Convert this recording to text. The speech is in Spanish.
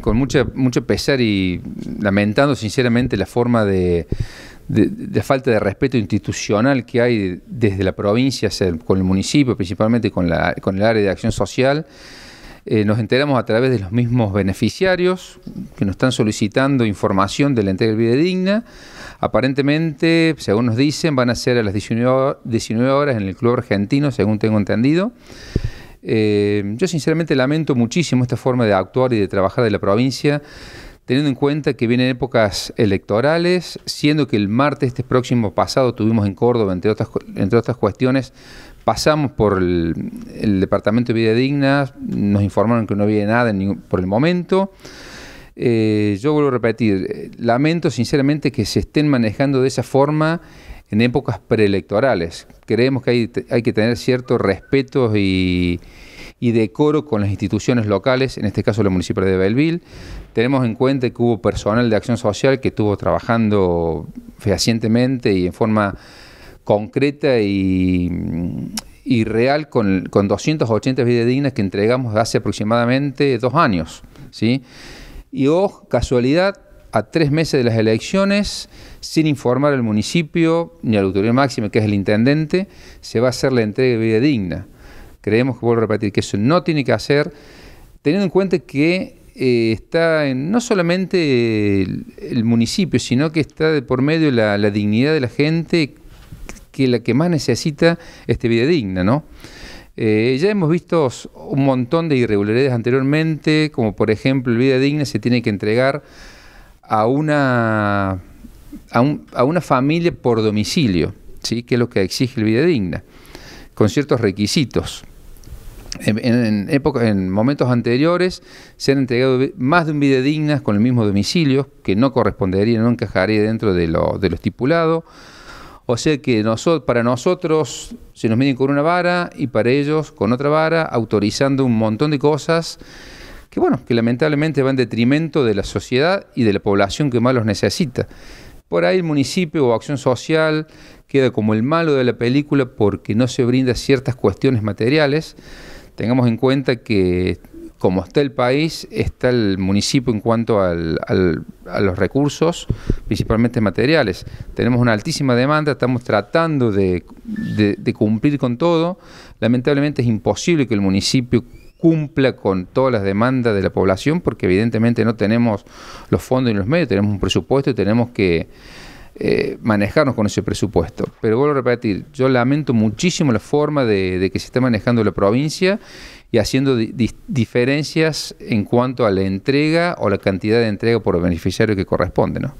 con mucho pesar y lamentando sinceramente la forma de, falta de respeto institucional que hay desde la provincia con el municipio, principalmente con, con el área de acción social. Eh, nos enteramos a través de los mismos beneficiarios que nos están solicitando información de la entrega vida digna. Aparentemente, según nos dicen, van a ser a las 19 horas en el Club Argentino, según tengo entendido. Eh, yo sinceramente lamento muchísimo esta forma de actuar y de trabajar de la provincia, teniendo en cuenta que vienen épocas electorales, siendo que el martes este próximo pasado tuvimos en Córdoba, entre otras, cuestiones, pasamos por el, Departamento de Vida Digna, nos informaron que no había nada por el momento. Eh, yo vuelvo a repetir, eh, lamento sinceramente que se estén manejando de esa forma en épocas preelectorales. Creemos que hay, que tener cierto respeto y, decoro con las instituciones locales, en este caso los municipios de Belville, Tenemos en cuenta que hubo personal de acción social que estuvo trabajando fehacientemente y en forma concreta y, real con, 280 vidas dignas que entregamos hace aproximadamente dos años. ¿sí? Y oh, casualidad, a tres meses de las elecciones, sin informar al municipio ni al la autoridad máxima, que es el intendente, se va a hacer la entrega de vida digna. Creemos que, vuelvo a repetir, que eso no tiene que hacer, teniendo en cuenta que eh, está en, no solamente el, municipio, sino que está de por medio la, la, dignidad de la gente, que la que más necesita este vida digna, ¿no? Eh, ya hemos visto un montón de irregularidades anteriormente, como por ejemplo el vida digna se tiene que entregar a una, a, una familia por domicilio, ¿sí? que es lo que exige el vida digna, con ciertos requisitos. En, en, momentos anteriores se han entregado más de un digna con el mismo domicilio, que no correspondería, no encajaría dentro de lo, de estipulado. O sea que nosotros, para nosotros se nos miden con una vara y para ellos con otra vara, autorizando un montón de cosas que bueno, que lamentablemente va en detrimento de la sociedad y de la población que más los necesita. Por ahí el municipio o acción social queda como el malo de la película porque no se brinda ciertas cuestiones materiales. Tengamos en cuenta que como está el país, está el municipio en cuanto a los recursos, principalmente materiales. Tenemos una altísima demanda, estamos tratando de, cumplir con todo. Lamentablemente es imposible que el municipio cumpla con todas las demandas de la población, porque evidentemente no tenemos los fondos ni los medios, tenemos un presupuesto y tenemos que eh, manejarnos con ese presupuesto. Pero vuelvo a repetir, yo lamento muchísimo la forma de, que se esté manejando la provincia y haciendo diferencias en cuanto a la entrega o la cantidad de entrega por beneficiario que corresponde.